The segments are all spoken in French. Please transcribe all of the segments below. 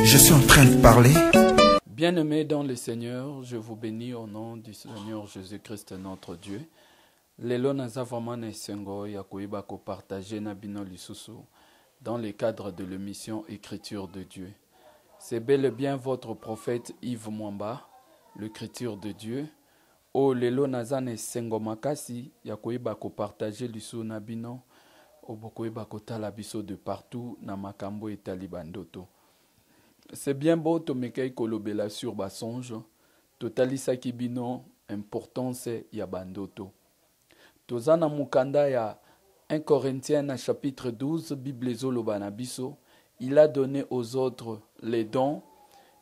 Je suis en train de parler Bien-aimés dans le Seigneur, je vous bénis au nom du Seigneur Jésus-Christ notre Dieu. Lelo nazavamane na Partage ya dans le cadre de l'émission Écriture de Dieu. C'est bel et bien votre prophète Yves Mwamba, l'écriture de Dieu. Oh lelo nazane Sengomakasi, sengomakasi, ya koyeba kopartage nabino, na bino oh, de partout na makambo talibandoto. c'est bien beau tomékei kolobela sur basonge totalisaki Kibino, importance yabandoto. Tozana Mukandaya, ya 1 corinthiens chapitre 12 bible Zolo il a donné aux autres les dons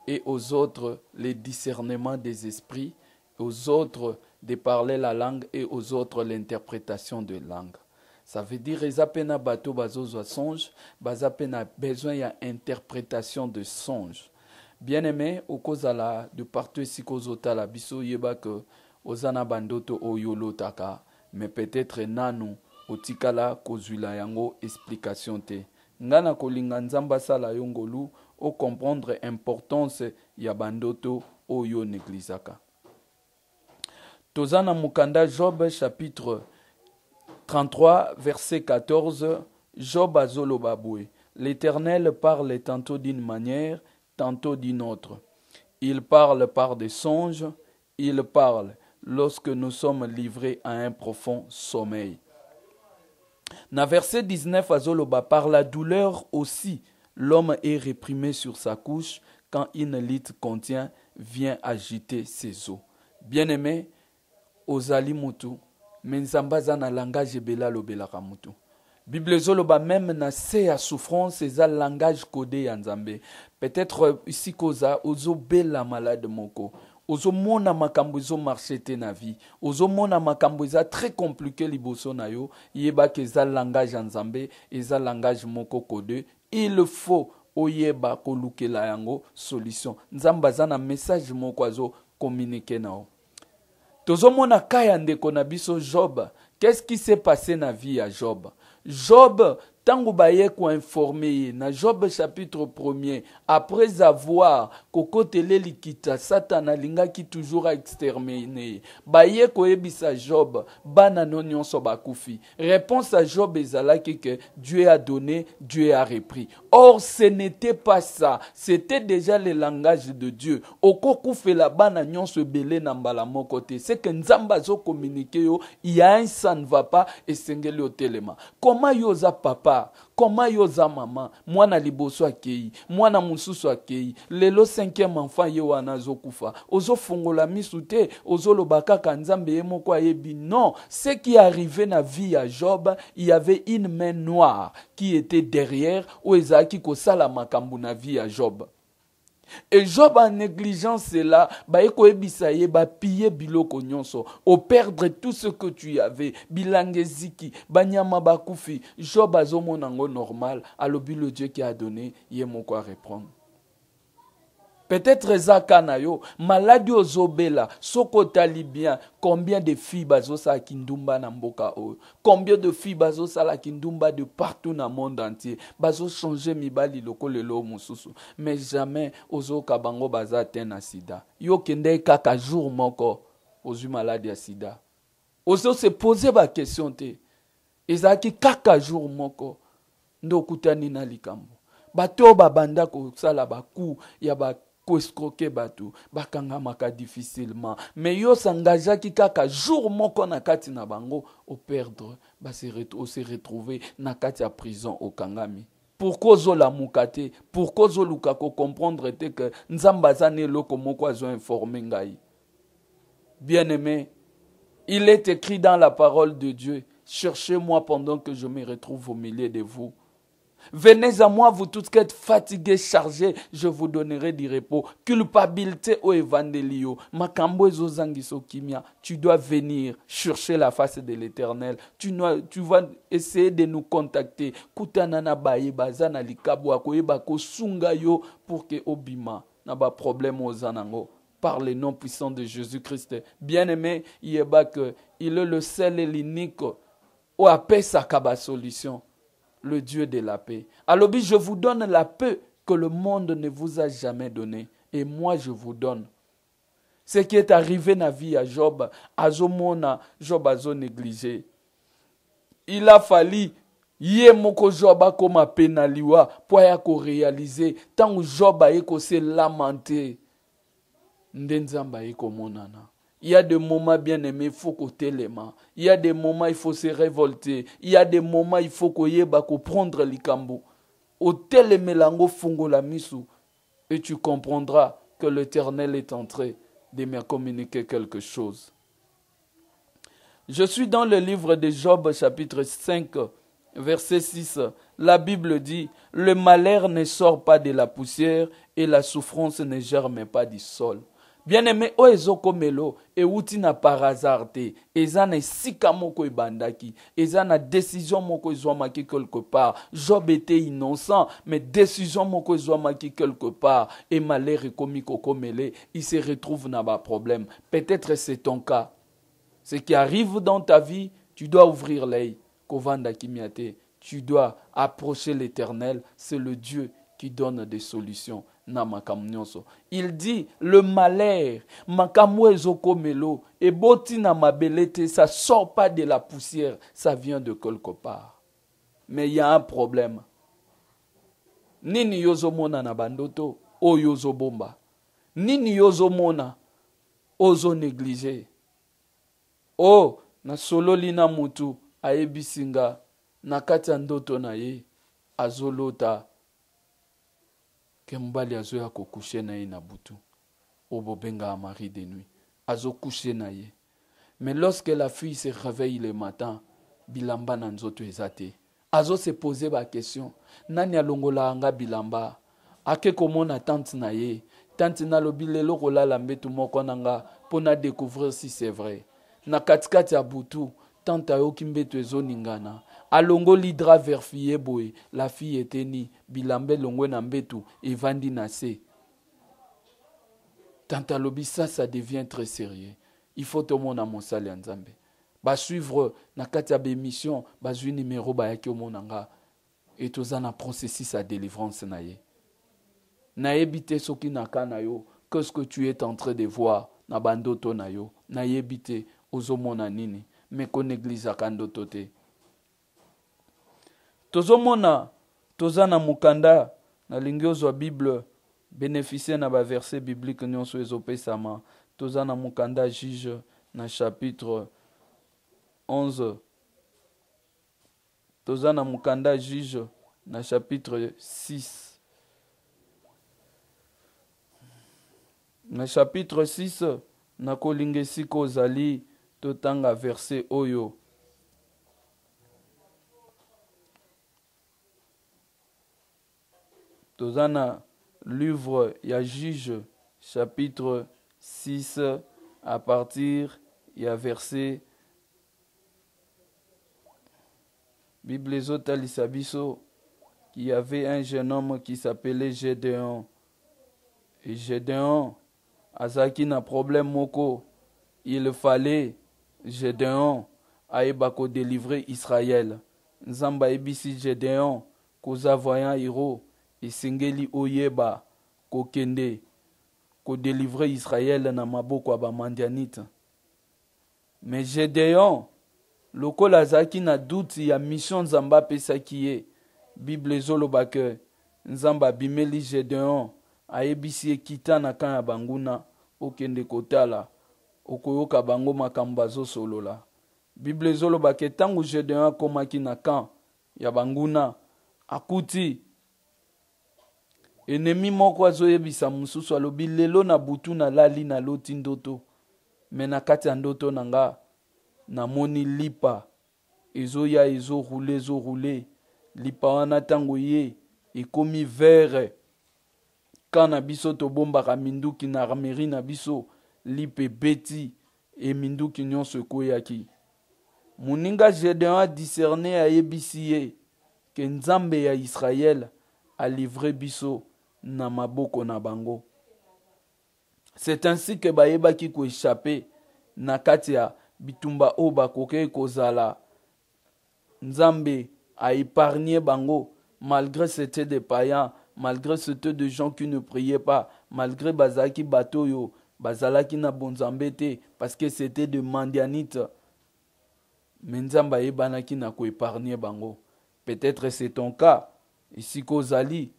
et aux autres les discernements des esprits, aux autres de parler la langue et aux autres l'interprétation de langue. Ça veut dire eza pe bato bazozwa songe bazapena besoin na besoin ya interprétation de songe bien aimé okozala de partout esika la biso yeba ke oza bandoto oyolo taka, mais peut-être nanu otikala kozula yango explication te Ngana ko nzambe asala sala ngolu au comprendre importance yabandoto oyo neglisaka. job chapitre 33 verset 14 job Azolobabwe. l'éternel parle tantôt d'une manière tantôt d'une autre il parle par des songes il parle lorsque nous sommes livrés à un profond sommeil na verset 19 azoloba par la douleur aussi L'homme est réprimé sur sa couche quand une litre contient vient agiter ses eaux. Bien-aimé, ozali Moutou, na langage bela alobelaka mutu bible zoloba même na se à souffrance eza langage kode en peut-être euh, koza, ozo bela malade moko ozomona makambo zo marchete na vie ozomona makambo très compliqué liboso na yo yeba langage Zambé et langage moko kode il faut oyeba kolukela yango solution nzambe aza na message moko azokominike na yo tozomona ka ya ndeko na biso job qu'est-ce qui s'est passé na vie ya job job Tango baye koinforme informé, na job chapitre 1 après avoir kokoteleli Satan satana qui toujours exterminé. ye baye ebisa job bana nonyon so bakufi réponse à job ezalaki que dieu a donné dieu a repris or ce n'était pas ça c'était déjà le langage de dieu okokufela bana nyonso belé na mbala moko te que que zo communiquer yo il y a un ça ne va pas esengeli otelema Comment yo oza papa papa koma yo oza mama mwana liboso akei mwana mosusu akei lelo 5 enfant ye wana azokufa ozofungola misu te ozoloba kaka nzambe ye moko ayebi non ce qui arrivé na vie ya job il y avait une main noire qui était derrière oyo ezalaki kosala makambo na vie ya job et job en négligeant cela bisaye, pillé piller biloko nyonso perdre tout ce que tu avais bilangeziki, ziki, banyama bakufi job mon zomonango normal alobi le dieu qui a donné il moko reprendre peut-être eza ka na yo maladi ozobela soki otali bien combien de filles bazosalaki ndumba na mboka oyo combien de filles bazosalaki ndumba de partout na monde entier bazochange mibali lokola elo mosusu mais jamais ozoyoka bango baza te na sida yo kende kaka jour moko ozwi maladi ya sida ozose pose bakestion te ezalaki kaka jour moko nde okutani na likambo bato oyo babanda kosala baku ya ba koescroke bato bakangamaka difficilement Mais yo sangageaki kaka jour moko na kati na bango operdre ose retrouve na kati ya prison okangami pourkui ozolamuka te pourkui ozoluka kocomprendre te ke nzambe aza na eloko moko azoinforme ngai bien aimé il est écrit dans la parole de dieu cherchez moi pendant que je me retrouve au milieu de vous Venez à moi, vous toutes qui êtes fatiguées, chargées, je vous donnerai du repos. Culpabilité au évangélio. Makambo ezozangiso kimia. Tu dois venir chercher la face de l'éternel. Tu, tu vas essayer de nous contacter. baye bazana likabwa ko yo pour que obima. Naba problème aux anango par le nom puissant de Jésus-Christ. Bien-aimé, il est le seul et l'unique. Ou a sa solution le Dieu de la paix. Alobi, je vous donne la paix que le monde ne vous a jamais donnée, et moi je vous donne. Ce qui est arrivé na vie à Job, Zomona, Job a négligé. Il a fallu ye moko Job penaliwa koma penaliwa pour réaliser tant Job a eko se lamenter il y a des moments, bien-aimés, il faut coter les mains. Il y a des moments, il faut se révolter. Il y a des moments, il faut qu'on ko prendre l'ikambo. et melango fungo la misu. Et tu comprendras que l'Éternel est entré de me communiquer quelque chose. Je suis dans le livre de Job, chapitre 5, verset 6. La Bible dit Le malheur ne sort pas de la poussière et la souffrance ne germe pas du sol bien-aime oyo ezokomelo ewuti na par hasard te eza na esika moko ebandaki eza na décision moko quelque part job était innocent mais décision moko ezwamaki quelque part et malheur ekomi kokomele il se retrouve na problème. peut-être c'est ton cas ce qui arrive dans ta vie tu dois ouvrir l'œil kovanda kimia te tu dois approcher l'éternel c'est le dieu qui donne des solutions na makambo nyonso il dit le malheur makambo ezokomelo eboti na mabele te ça sort pas de la poussière ça vient de quelque part mais y a un problème nini yo ozomona na bandoto oyo ozobomba nini yo ozomona ozonéglige o oh, nasololi na mutu ayebisi nga na kati ya ndoto na ye azolota ke mobali azoya kokushe na ye na butu oyo bobengaka mari de nuit azokushe na nae mais lorsque la fille se réveille le matin bilamba na nzoto eza te se pose question, nani alongolaka nga bilamba ake komona tante na ye tante nalobi lelo kolala tu moko na nga mpo na découvrir si c'est vrai na katikati ya butu tante ayoki mbeto ningana. Alongo longo vers fille boy la fille était ni bilambe na mbetu evandi na se Tanta alobi ça ça devient très sérieux il faut tomona mon ya nzambe basuivre na kati ya bémission bazwi numéro ba monanga a et toza na processus ya délivrance na ye na soki na kana yo qu'est-ce que tu es en train de voir na bandoto na yo na te ozomona nini me konéglisaka akando tozomona toza na mokanda nalingi ozwa bible beneficie na baverse biblike nyonso ezopesama toza na mokanda juge na chapitre 11 toza na mokanda juge na chapitre 6 na chapitre 6 nakolinga esika ozali totanga verse oyo y livre juge chapitre 6, à partir y a verset Bible Zotalisabiso, il y avait un jeune homme qui s'appelait Gédéon. Et Gédéon, Azaki n'a problème moko. Il fallait Gédéon aebako délivrer Israël. Nzamba ebisi Gédéon, voyant hiro, esengeli oyeba kokende kodelivre israele na maboko ya bamandianite me gedeon lokola azalaki na duti ya misio nzambe apesaki ye bible ezoloba ke nzambe abimeli gedeon ayebisi ye kita na kan ya banguna okende kotala okoyoka bango makambo bazosolola bible ezoloba ke ntango gedeon akomaki na kan ya banguna akuti enemi moko azoyebisa mosusu alobi lelo na butu nalali naloti ndoto me na kati ya ndoto na nga namoni lipa ezoya ezorule ezorule lipa wana ntango ye ekomi vere ka na biso tobombaka minduki na armerie na biso lipa ebeti eminduki nyonso ekweyaki moninga gedeon adiserne ayebisi ye ke nzambe ya israele alivre biso na na bango c'est ainsi que bayebaki qui na kati bitumba oba bakokei kozala nzambe épargné bango malgré c'était des païens malgré c'était de gens qui ne priaient pas malgré Bazaki bato bazalaki na bonzambe parce que c'était de mandianite mais nzambe ayebanaki na bango peut-être c'est ton cas ici kozali.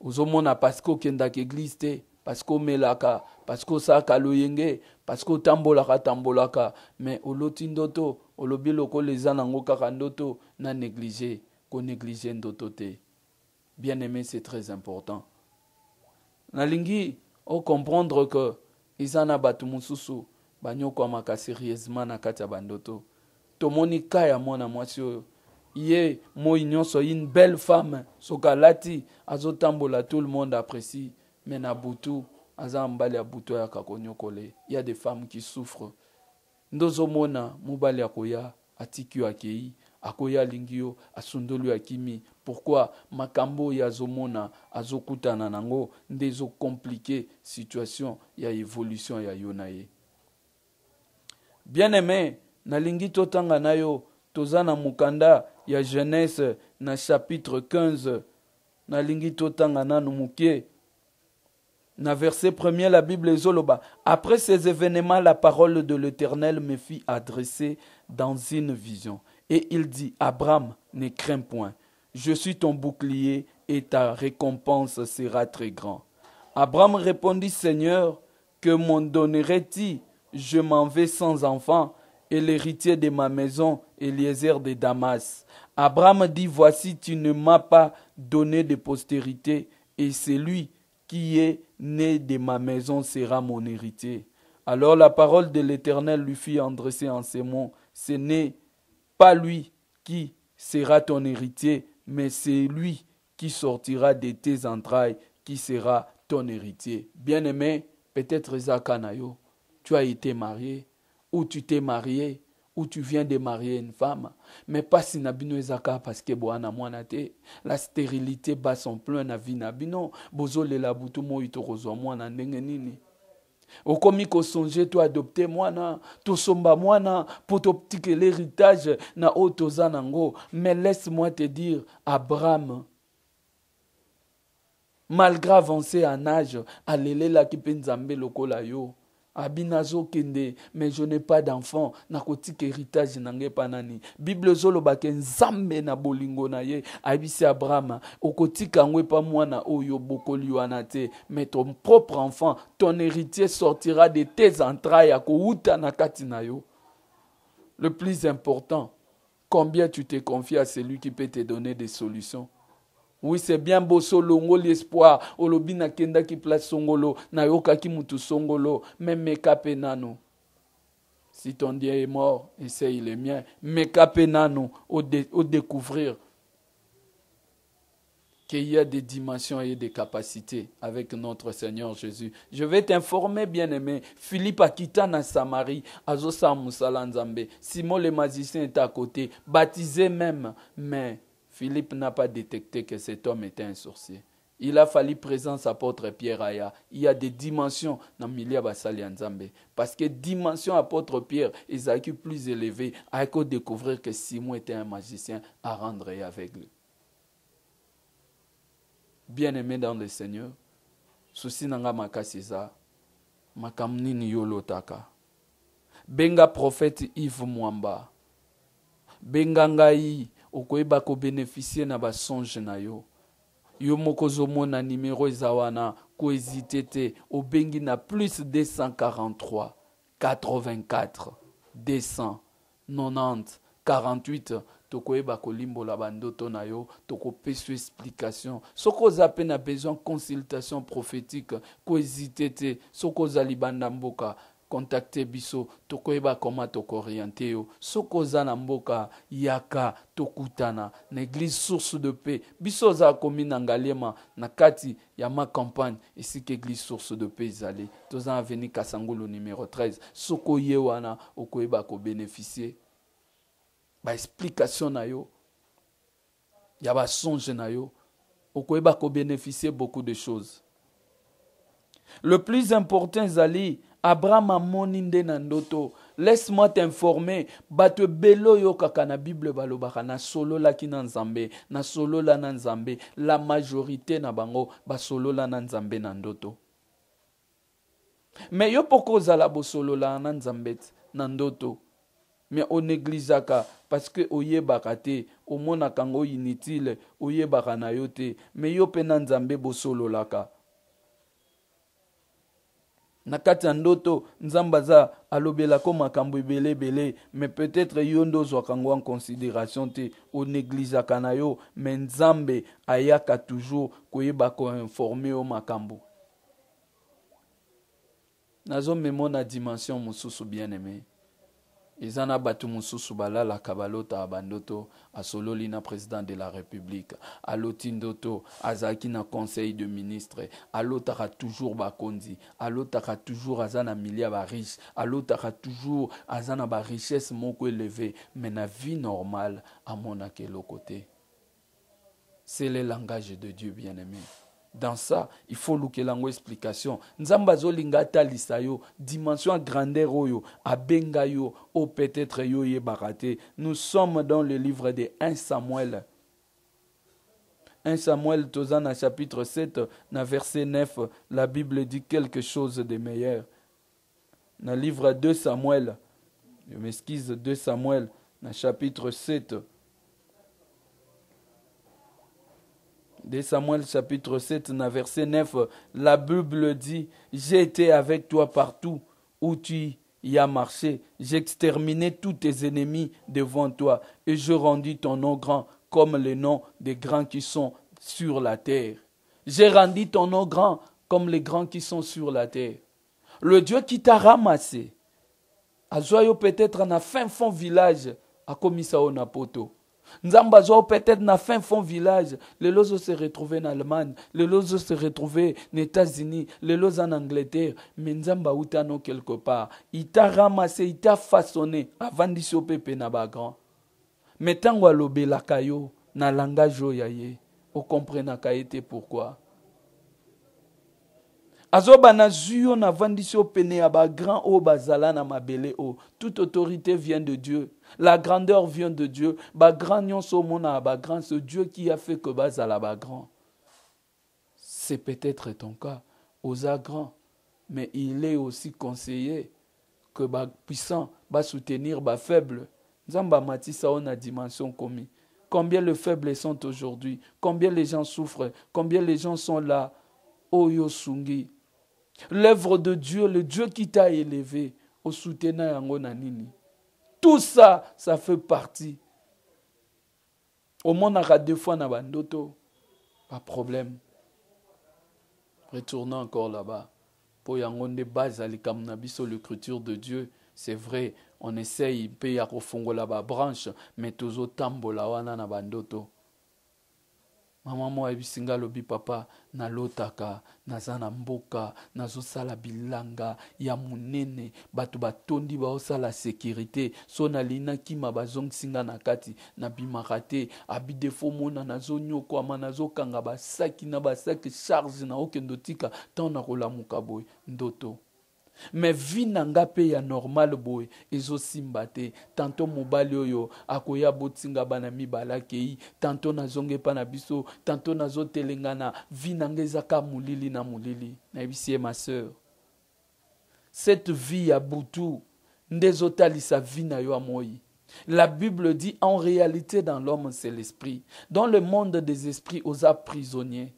ozomona parceke okendaka eglize te parceke omelaka parceke osalaka loyenge parceke otambolaka tambolaka me oloti ndoto olobi lokola eza nango kaka ndoto na néglige konéglige ndoto te bien aimé c'est très important nalingi ocomprendre ke eza na bato mosusu banyokwamaka sérieusement na kati ya bandoto tomoni ka ya mwana mwasi oyo ye moi nyonso ye une belle femme soki alati azotambola tout le monde apprécie mais na butu aza mobali ya butu ayaka konyokola ye ya des femmes qui souffre nde ozomona mobali akoya atiki yo akei akoya alingi yo asundoli yo akimi pourkui makambo oyo azomona azokutana nango nde ezokomplike situation ya évolution ya yo na ye bien aimé nalingi totanga na yo ya chapitre la bible après ces événements la parole de l'éternel me fit adresser dans une vision et il dit abraham ne crains point je suis ton bouclier et ta récompense sera très grande abraham répondit seigneur que m'en donnerais-tu je m'en vais sans enfant et l'héritier de ma maison Eliezer de Damas. Abraham dit, voici, tu ne m'as pas donné de postérité, et celui qui est né de ma maison sera mon héritier. Alors la parole de l'Éternel lui fit endresser en ces mots, ce n'est pas lui qui sera ton héritier, mais c'est lui qui sortira de tes entrailles qui sera ton héritier. Bien-aimé, peut-être Zakanayo, tu as été marié ou tu t'es marié où tu viens de marier une femme, mais pas si Nabino ezaka que boana mwana te la stérilité bat son plein na vie na bozo Au comique au tokozwa mwana ndenge nini okomi toi to adopte mwana tosomba mwana mpo totikela l'héritage na oyo nango mais laisse moi te dire abraham malgré avancé en âge alelelaki la kipenzambe lokola yo abinazo kende mais je n'ai pas d'enfant nakotika héritage na ngai nani bible ezoloba ke nzambe na bolingo na ye abraham okotika yango pa mwana oyo bokoli wana te mais ton propre enfant ton héritier sortira de tes entrailles akowuta na kati yo le plus important combien tu te confies à celui qui peut te donner des solutions oui c'est bien beau l'espoir, l'espoir olobi qui place songolo mutu songolo me si ton dieu est mort essaye le mien mais mpe Au découvrir qu'il y a des dimensions et des capacités avec notre Seigneur Jésus. Je vais t'informer, bien-aimé. Philippe quitté na Samarie, Simon le magicien est à côté, baptisé même, mais Philippe n'a pas détecté que cet homme était un sorcier. Il a fallu présence apôtre Pierre Aya. Il y a des dimensions dans Milia Basali Nzambe. Parce que dimension apôtre Pierre, Isaac plus élevé, a découvrir que Simon était un magicien à rendre avec lui. Bien-aimé dans le Seigneur, souci nanga makasiza, yolotaka. Benga prophète Yves Mwamba. Benga okoyeba kobénéficie na basonge na yo yo moko ozomona nimero eza wana koezite te obengi na plus 243 84 290 48 tokoyeba kolimbola bandoto na yo tokopesa explication Soko oza mpe besoin consultation prophétique koezite te contacte biso tokoyeba koma tokoriente yo soki na mboka yaka tokutana na source de paix biso ozala komi na ngaliema na kati ya ici esika eglize source de paix ezali toza na veni kasangulu numero 13 soki oye wana okoyeba kobeneficie baexplication na yo ya basonge na yo okoyeba kobeneficie beaucoup de choses le plus important Zali. abraham amoni nde na ndoto laisse-moi t'informer bato ebele oyokaka na bible balobaka nasololaki na nzambe nasolola na nzambe la majorité na bango basolola na nzambe na ndoto me yo mpoka ozala bosololaka na nzambe na ndoto me onéglisaka parceke oyebaka te omonaka yango inutile oyebaka na yo te me yo mpe na nzambe bosololaka na kati ya ndoto nzambe aza alobelako makambo ebeleebele me peut-être yo nde ozwaka yango en considération te oneglizaka na yo me nzambe ayaka toujours koyeba koinforme yo makambo nazomema na dimension mosusu bien aimé eza na bato la balalaka balotaka bandoto asololi na président de la république aloti ndoto na conseil de ministre alotaka toujours bakonzi alotaka toujours aza na milia bariche alotaka toujours aza na barichesse moko eleve me na vie normale mon eloko côté. c'est le langage de dieu bien aimé dans ça il faut l'ouquer l'on explication Nzambazo dimension grandeur oyo abenga yo peut-être yo nous sommes dans le livre de 1 samuel 1 samuel dans le chapitre 7 na verset 9 la bible dit quelque chose de meilleur Dans le livre 2 samuel je m'excuse 2 samuel na chapitre 7 De Samuel chapitre 7, verset 9, la Bible dit, j'ai été avec toi partout où tu y as marché, j'exterminai tous tes ennemis devant toi, et je rendis ton nom grand comme les noms des grands qui sont sur la terre. J'ai rendu ton nom grand comme les grands qui sont sur la terre. Le Dieu qui t'a ramassé, à peut-être en a fin fond village, à au Napoto. Nzamba zo peut-être na fin fond village lozo se retrouvé en allemagne le se retrouvé na états-unis le loso en angleterre mais nzambe auta quelque part Il t'a ramassé, il a façonné pepe na bagrand wa lobe la na langage o ya ye okomprenaka ye pourquoi. azoba na zwi yo na vandisi pene ya bazala na toute autorité vient de dieu la grandeur vient de Dieu. grand, ce Dieu qui a fait que bazala ba grand. C'est peut-être ton cas, osa grand, mais il est aussi conseillé que ba puissant va soutenir ba faible. Nzamba matisa on a dimension commis. Combien les faibles sont aujourd'hui, combien les gens souffrent, combien les gens sont là. Oyo oh, L'œuvre de Dieu, le Dieu qui t'a élevé, au soutenir tout ça, ça fait partie. Au moins, on a deux fois Nabandoto. Pas de problème. Retournons encore là-bas. Pour Yangonde base à sur l'écriture de Dieu, c'est vrai, on essaye, il peut y avoir la branche, mais toujours tambola wana na bandoto. mama moko ayebisi ngai alobi papa nalotaka naza na mboka nazosala bilanga ya monene bato batondi baosala sekurité so nalinakima bazongisi ngai na kati nabimaka te abidefo mona nazonyokwama nazokanga basaki na basaki charge na okende otika ntango nakolamuka boye ndoto mais vinanga na ya normal boy ezosimba te tanto mobali oyo akoya botinga bana balakei, tanto nazonge na biso tanto nazotelengana vi na nga ezaka mulili na mulili na ma sœur cette vie à butu nde vie na yo La Bible dit en réalité dans l'homme c'est l'esprit. Dans le monde des esprits, osa prisonniers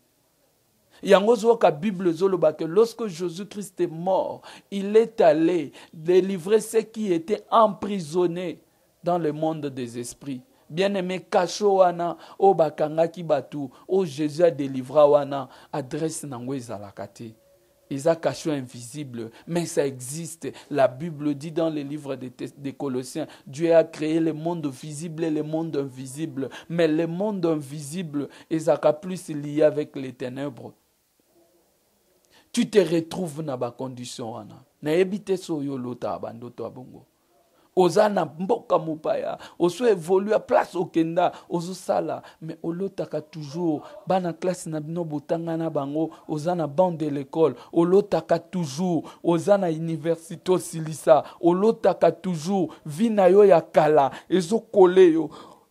bible lorsque jésus-christ est mort il est allé délivrer ceux qui étaient emprisonnés dans le monde des esprits bien-aimé cachot, wana bakanga kibatu, bato jésus délivré wana adresse la ezalaka Ils a kasho invisible mais ça existe la bible dit dans les livres des, colossiens dieu a créé le monde visible et le monde invisible mais le monde invisible ezaka plus lié avec les ténèbres tu te retrouves dans ba condition Na. na te soyo olota ya bandoto Ozana bongo oza na mboka oso évolue place okenda sala. me olotaka toujours bana classe na bino na bango oza na bande de l'école ka toujours oza na université osilisa ka toujours Vina yo ya kala ezokole yo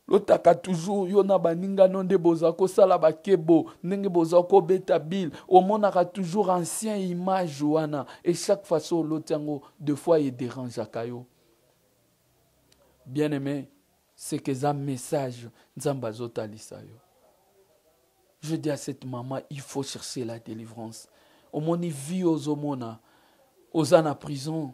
lotaka toujours yo na baningano nde bozwa kosala bakebo ndenge bozwa kobeta bile omonaka toujours ancien image wana e chaque façon oloti yango deux fois ederangeaka yo bien aimé que eza message nzambe azotalisa yo je dis à cette maman il faut chercher la délivrance omoni vie ozomona oza na prison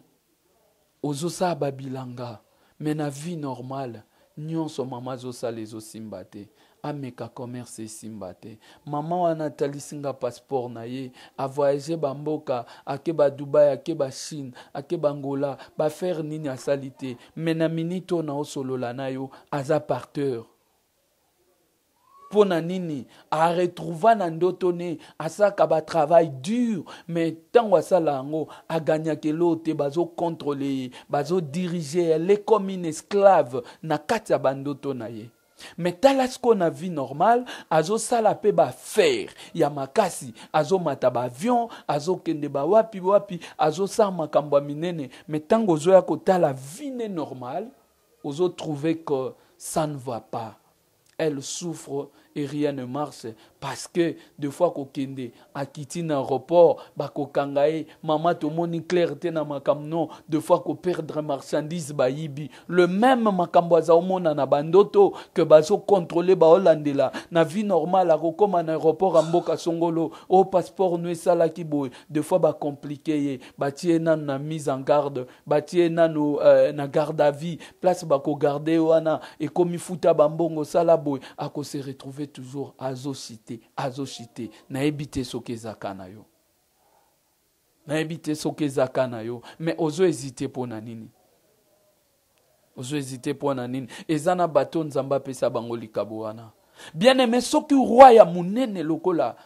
ozosala babilanga mais na vie normale nyonso mama azosala ezosimba te ameka commerce esimba te mama wana atalisi nga passeport na ye avoyage bamboka ake badubai ake bachine ake bangola bafaire nini asali te me na minite oyo naosolola na yo aza parteur mpo na nini aretrouva na ndoto ne asaka batravail dur me ntango asala yango aganyaka eloo te bazokontrole ye bazodirige ye le comme une esclave na kati ya bandoto na ye tala sikoyo na vie normale azosala mpe bafere ya makasi azomata baavion azokende bawapi wapi azosala makambo ya minene zo ntango ozoya kotala vie ne normale ozotrouve que ça ne va pas elle souffre et rien ne marche parce que des fois kokende quitté na aéroport bakokanga ye mama moni clarté na makam non deux fois perdre marchandise bayibi le même makambo azaomona na bandoto contrôler ba holandela. na vie normale comme na aéroport ya mboka songolo au passeport no esalaki boye deux fois ba ye ba tiena na mise en garde batie nano euh, na garde à vie place garder wana comme e futa bambongo sala boye se retrouve trouve toujours azocite azocite nayebi te soki ezaka na yo nayebi te soki ezaka na yo me ozoezite mpo na nini ozoezite mpo na nini eza na bato nzambe apesa bango likabo wana bien aime soki roi ya monene lokola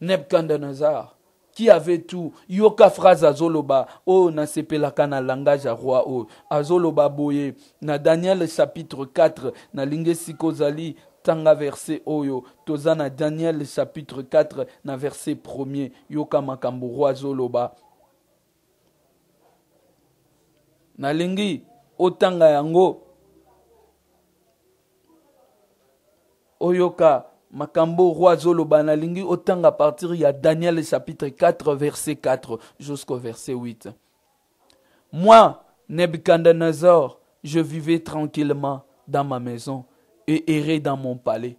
nebukadnezar qui avait tout yoka phrase azoloba oyo oh, nasepelaka na langage ya roi oyo oh, azoloba boye na daniel chapitre 4 nalingi esika ozali tanga verset oyo oh toza daniel chapitre 4 verset 1 yoka makambo roi azoloba nalingi otanga yango oyoka makambo roi nalingi otanga partir ya daniel chapitre 4 verset 4 jusqu'au verset 8 moi nebuchadnezzar je vivais tranquillement dans ma maison et errer dans mon palais.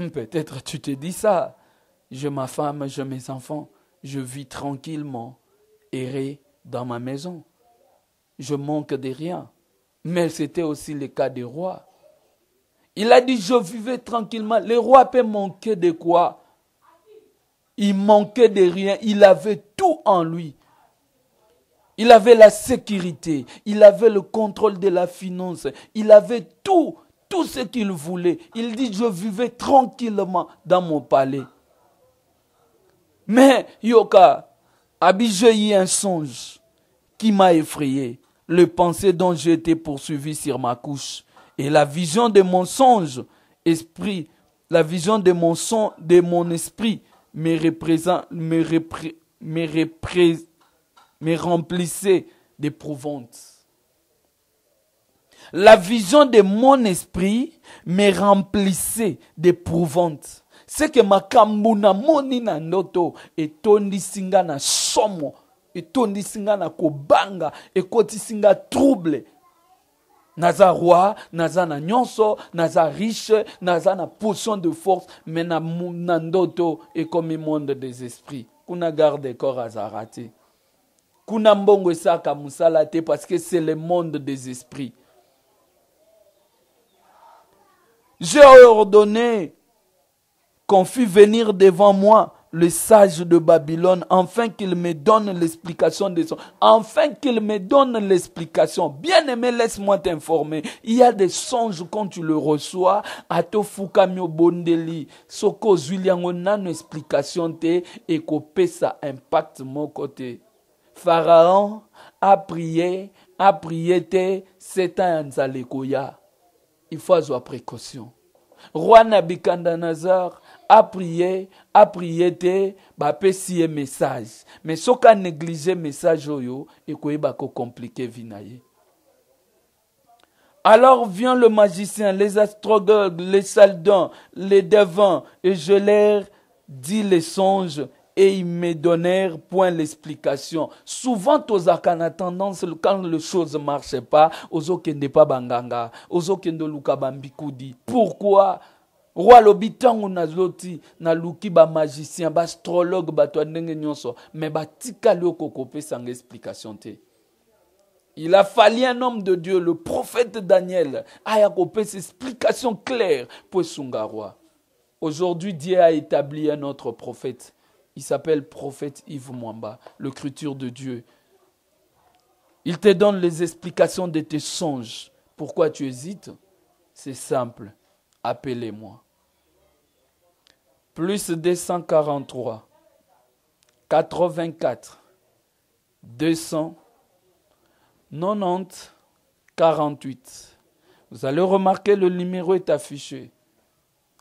Hum, peut-être tu te dis ça. J'ai ma femme, j'ai mes enfants, je vis tranquillement, errer dans ma maison. Je manque de rien. Mais c'était aussi le cas des rois. Il a dit, je vivais tranquillement. Le roi peut manquer de quoi Il manquait de rien. Il avait tout en lui. Il avait la sécurité, il avait le contrôle de la finance, il avait tout, tout ce qu'il voulait. Il dit, je vivais tranquillement dans mon palais. Mais Yoka, j'ai eu un songe qui m'a effrayé, le pensée dont j'étais poursuivi sur ma couche, et la vision de mon songe, esprit, la vision de mon de mon esprit, me représente, me, me représente me remplissait d'éprouvante. La vision de mon esprit me remplissait que ma que namoni na et etondisi singa na somo etondisi singa na kobanga et koti singa trouble naza roi naza na nyonso riche potion de force mena na, est comme un monde des esprits kuna garde parce que c'est le monde des esprits j'ai ordonné qu'on fût venir devant moi le sage de Babylone, afin qu'il me donne l'explication de son... Enfin qu'il me donne l'explication. Bien aimé, laisse-moi t'informer. Il y a des songes quand tu le reçois. Ato fukamio bondeli. Soko explication te. Et ça impact mon côté. Pharaon a prié, a prié te setan ya nzaleko ya. Il faut avoir précaution. Roi Nabucodonosor a prié, a prié te bapesi ye message. Mais soki anéglige message oyo ekoyeba kocomplike vi na ye. Alors vient le magicien, les astrologues, les saldans, les devins, et je leur dis les songes et ils me donnèrent point l'explication. Souvent, aux na tendance, quand les choses ne marchaient pas, ozokende pas banganga, ozokende luka bambikudi. Pourquoi? Roi lobitant ou na na ba magicien, ba astrologue, ba mais ba tika kokope sans explication te. Il a fallu un homme de Dieu, le prophète Daniel, a yakope cette explication claire pour son roi. Aujourd'hui, Dieu a établi un autre prophète il s'appelle prophète Yves Mwamba, le de Dieu. Il te donne les explications de tes songes. Pourquoi tu hésites C'est simple. Appelez-moi. Plus 243, 84, 200, 90, 48. Vous allez remarquer, le numéro est affiché.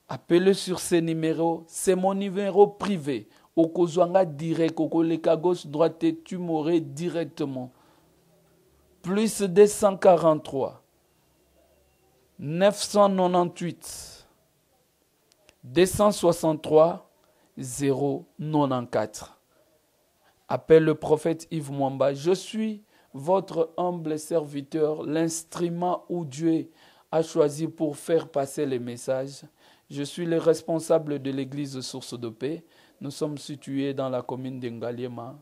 Appelez sur ces numéros, C'est mon numéro privé okozwanga direct okoleka gauche droite tu tumoré directement plus 243 998 263 094 Appelle le prophète Yves Mwamba. Je suis votre humble serviteur, l'instrument où Dieu a choisi pour faire passer les messages. Je suis le responsable de l'église Source de Paix. Nous sommes situés dans la commune Ngaliema,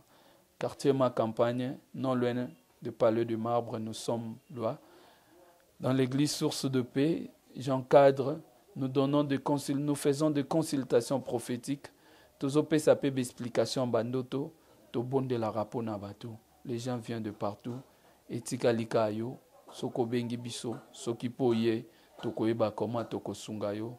quartier Ma Campagne, non loin du Palais du Marbre. Nous sommes là. Dans l'église Source de Paix, j'encadre, nous, donnons des nous faisons des consultations prophétiques. Tozopesa pe explication bandoto, to de la rapo nabatu. Les gens viennent de partout. Etika likayo, soko biso, soki poye, koma toko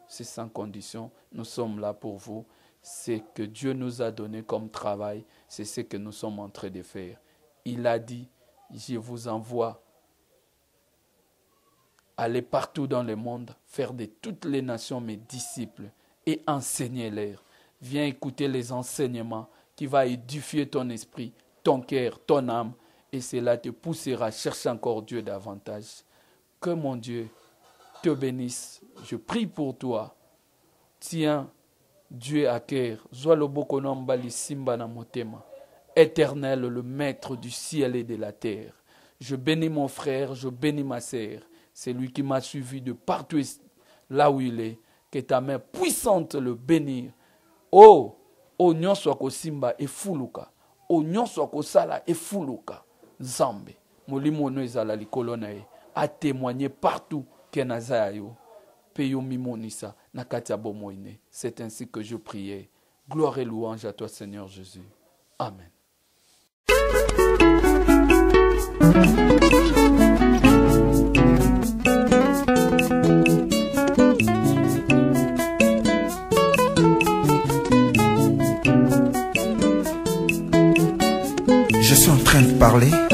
C'est sans condition. Nous sommes là pour vous ce que Dieu nous a donné comme travail, c'est ce que nous sommes en train de faire. Il a dit, je vous envoie allez partout dans le monde, faire de toutes les nations mes disciples et enseigner-les. Viens écouter les enseignements qui vont édifier ton esprit, ton cœur, ton âme, et cela te poussera à chercher encore Dieu davantage. Que mon Dieu te bénisse. Je prie pour toi. Tiens Dieu motema. Éternel, le maître du ciel et de la terre. Je bénis mon frère, je bénis ma sœur. C'est lui qui m'a suivi de partout là où il est. Que ta main puissante le bénir. Oh, oh, soit simba et fuluka. O ko sala et fuluka. Zambe. Molimo no ezala A témoigné partout que c'est ainsi que je priais. Gloire et louange à toi, Seigneur Jésus. Amen. Je suis en train de parler